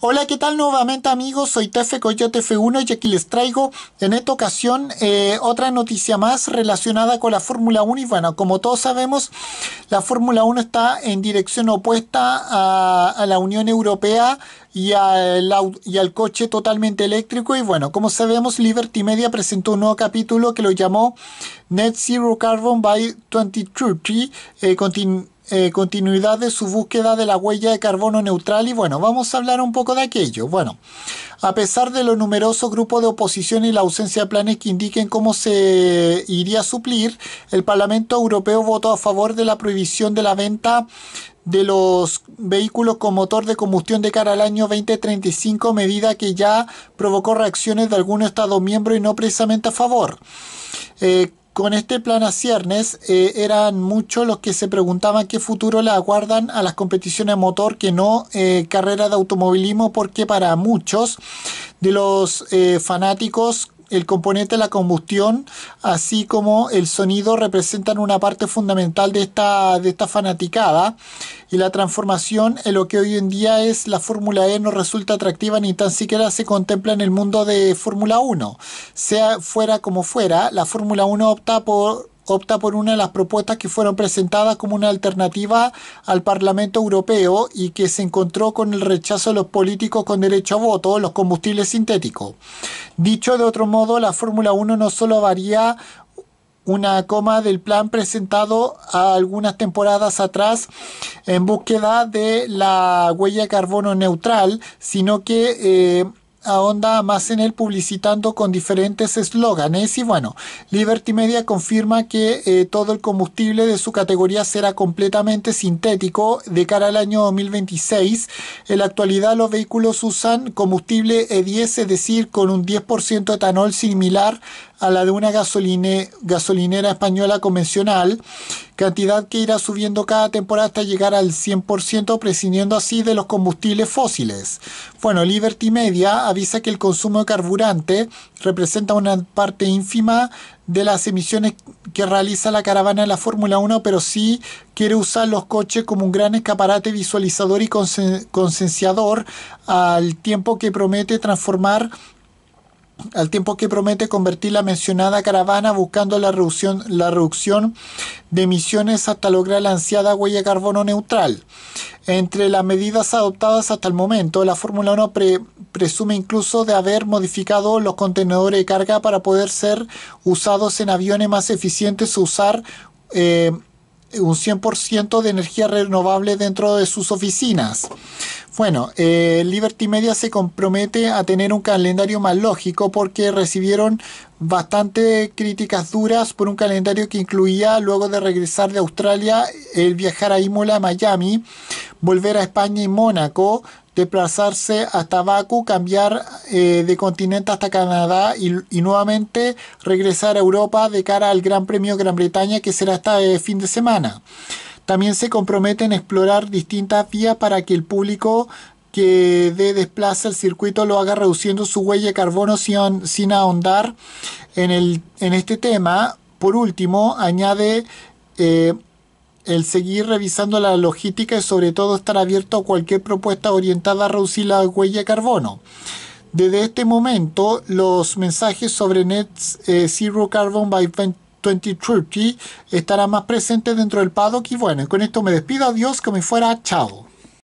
Hola, ¿qué tal nuevamente amigos? Soy Tefe Coyote F1 y aquí les traigo en esta ocasión eh, otra noticia más relacionada con la Fórmula 1 y bueno, como todos sabemos, la Fórmula 1 está en dirección opuesta a, la Unión Europea y al, coche totalmente eléctrico y bueno, como sabemos, Liberty Media presentó un nuevo capítulo que lo llamó Net Zero Carbon by 2030, eh, continuidad de su búsqueda de la huella de carbono neutral y bueno, vamos a hablar un poco de aquello. Bueno, a pesar de los numerosos grupos de oposición y la ausencia de planes que indiquen cómo se iría a suplir, el Parlamento Europeo votó a favor de la prohibición de la venta de los vehículos con motor de combustión de cara al año 2035, medida que ya provocó reacciones de algunos Estados miembros y no precisamente a favor. Eh, con este plan a ciernes eh, eran muchos los que se preguntaban qué futuro le aguardan a las competiciones motor que no eh, carrera de automovilismo porque para muchos de los eh, fanáticos el componente de la combustión, así como el sonido, representan una parte fundamental de esta, de esta fanaticada. Y la transformación en lo que hoy en día es la Fórmula E no resulta atractiva ni tan siquiera se contempla en el mundo de Fórmula 1. Sea fuera como fuera, la Fórmula 1 opta por opta por una de las propuestas que fueron presentadas como una alternativa al Parlamento Europeo y que se encontró con el rechazo de los políticos con derecho a voto, los combustibles sintéticos. Dicho de otro modo, la Fórmula 1 no solo varía una coma del plan presentado algunas temporadas atrás en búsqueda de la huella de carbono neutral, sino que eh, ahonda más en él publicitando con diferentes eslóganes y bueno, Liberty Media confirma que eh, todo el combustible de su categoría será completamente sintético de cara al año 2026. En la actualidad los vehículos usan combustible E10, es decir, con un 10% etanol similar a la de una gasolinera española convencional cantidad que irá subiendo cada temporada hasta llegar al 100%, prescindiendo así de los combustibles fósiles. Bueno, Liberty Media avisa que el consumo de carburante representa una parte ínfima de las emisiones que realiza la caravana de la Fórmula 1, pero sí quiere usar los coches como un gran escaparate visualizador y concienciador al tiempo que promete transformar al tiempo que promete convertir la mencionada caravana buscando la reducción, de emisiones hasta lograr la ansiada huella carbono neutral. Entre las medidas adoptadas hasta el momento, la Fórmula 1 presume incluso de haber modificado los contenedores de carga para poder ser usados en aviones más eficientes o usar eh, un 100% de energía renovable dentro de sus oficinas. Bueno, eh, Liberty Media se compromete a tener un calendario más lógico porque recibieron bastante críticas duras por un calendario que incluía, luego de regresar de Australia, el viajar a Imola, Miami, volver a España y Mónaco, desplazarse hasta Baku, cambiar eh, de continente hasta Canadá y, nuevamente regresar a Europa de cara al Gran Premio Gran Bretaña que será este eh, fin de semana. También se compromete en explorar distintas vías para que el público que dé desplaza el circuito lo haga reduciendo su huella de carbono sin, ahondar en, el, en este tema. Por último, añade eh, el seguir revisando la logística y sobre todo estar abierto a cualquier propuesta orientada a reducir la huella de carbono. Desde este momento, los mensajes sobre Net eh, Zero Carbon by 2030 estará más presente dentro del paddock. Y bueno, con esto me despido. Adiós, como me fuera. Chao.